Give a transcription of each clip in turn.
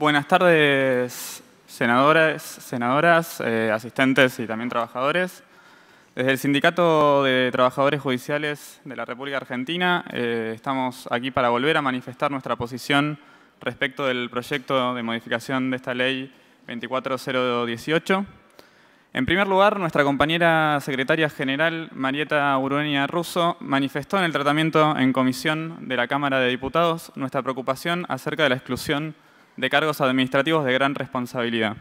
Buenas tardes, senadoras, senadoras eh, asistentes y también trabajadores. Desde el Sindicato de Trabajadores Judiciales de la República Argentina eh, estamos aquí para volver a manifestar nuestra posición respecto del proyecto de modificación de esta ley 24018. En primer lugar, nuestra compañera secretaria general, Marieta Uruenia Russo, manifestó en el tratamiento en comisión de la Cámara de Diputados nuestra preocupación acerca de la exclusión de cargos administrativos de gran responsabilidad.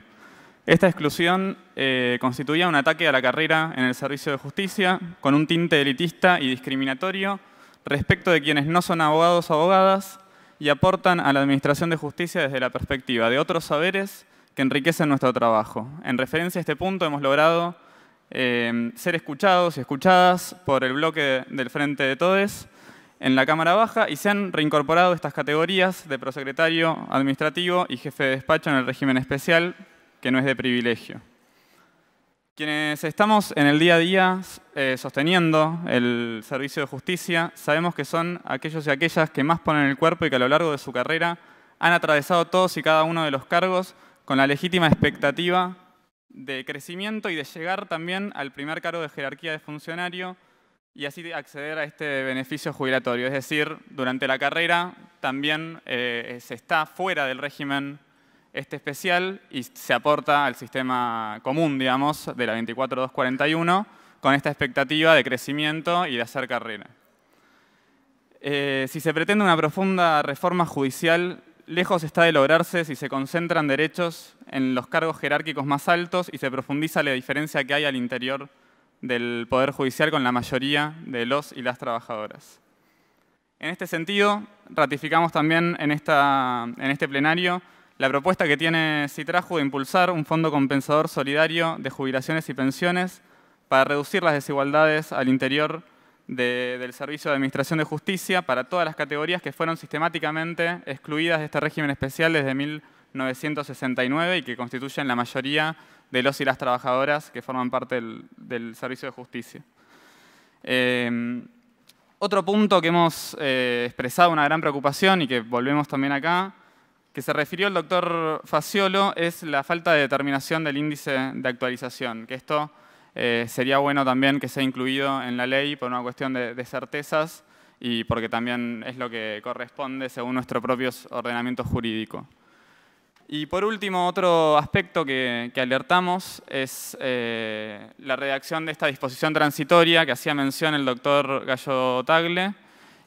Esta exclusión eh, constituía un ataque a la carrera en el servicio de justicia con un tinte elitista y discriminatorio respecto de quienes no son abogados o abogadas y aportan a la Administración de Justicia desde la perspectiva de otros saberes que enriquecen nuestro trabajo. En referencia a este punto hemos logrado eh, ser escuchados y escuchadas por el bloque del Frente de Todes, en la Cámara Baja y se han reincorporado estas categorías de prosecretario administrativo y jefe de despacho en el régimen especial, que no es de privilegio. Quienes estamos en el día a día eh, sosteniendo el servicio de justicia, sabemos que son aquellos y aquellas que más ponen el cuerpo y que a lo largo de su carrera han atravesado todos y cada uno de los cargos con la legítima expectativa de crecimiento y de llegar también al primer cargo de jerarquía de funcionario y así acceder a este beneficio jubilatorio. Es decir, durante la carrera también eh, se está fuera del régimen este especial y se aporta al sistema común, digamos, de la 24.241 con esta expectativa de crecimiento y de hacer carrera. Eh, si se pretende una profunda reforma judicial, lejos está de lograrse si se concentran derechos en los cargos jerárquicos más altos y se profundiza la diferencia que hay al interior del Poder Judicial con la mayoría de los y las trabajadoras. En este sentido, ratificamos también en, este plenario la propuesta que tiene Citraju de impulsar un fondo compensador solidario de jubilaciones y pensiones para reducir las desigualdades al interior del Servicio de Administración de Justicia para todas las categorías que fueron sistemáticamente excluidas de este régimen especial desde 1969 y que constituyen la mayoría de los y las trabajadoras que forman parte del, Servicio de Justicia. Em, otro punto que hemos eh, expresado una gran preocupación y que volvemos también acá, que se refirió el doctor Faciolo, es la falta de determinación del índice de actualización, que esto eh, sería bueno también que sea incluido en la ley por una cuestión de, de certezas y porque también es lo que corresponde según nuestro propio ordenamiento jurídico. Y por último, otro aspecto que, alertamos es eh, la redacción de esta disposición transitoria que hacía mención el doctor Gallo Tagle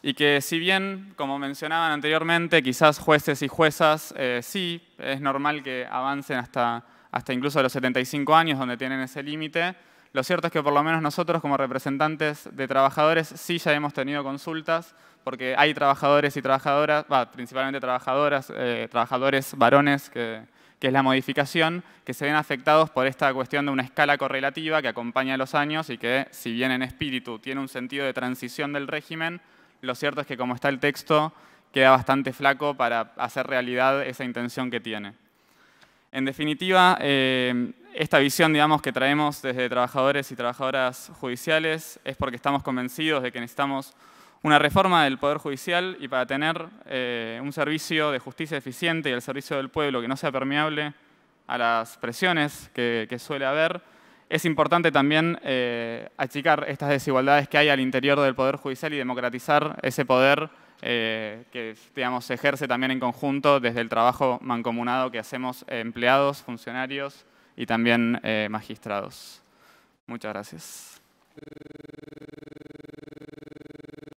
y que si bien, como mencionaban anteriormente, quizás jueces y juezas eh, sí, es normal que avancen hasta, hasta incluso los 75 años donde tienen ese límite, lo cierto es que por lo menos nosotros como representantes de trabajadores sí ya hemos tenido consultas porque hay trabajadores y trabajadoras, principalmente trabajadoras, eh, trabajadores varones, que, es la modificación, que se ven afectados por esta cuestión de una escala correlativa que acompaña los años y que, si bien en espíritu tiene un sentido de transición del régimen, lo cierto es que como está el texto, queda bastante flaco para hacer realidad esa intención que tiene. En definitiva, eh, esta visión digamos, que traemos desde trabajadores y trabajadoras judiciales es porque estamos convencidos de que necesitamos una reforma del Poder Judicial y para tener eh, un servicio de justicia eficiente y el servicio del pueblo que no sea permeable a las presiones que, suele haber, es importante también eh, achicar estas desigualdades que hay al interior del Poder Judicial y democratizar ese poder eh, que digamos, se ejerce también en conjunto desde el trabajo mancomunado que hacemos empleados, funcionarios y también magistrados. Muchas gracias.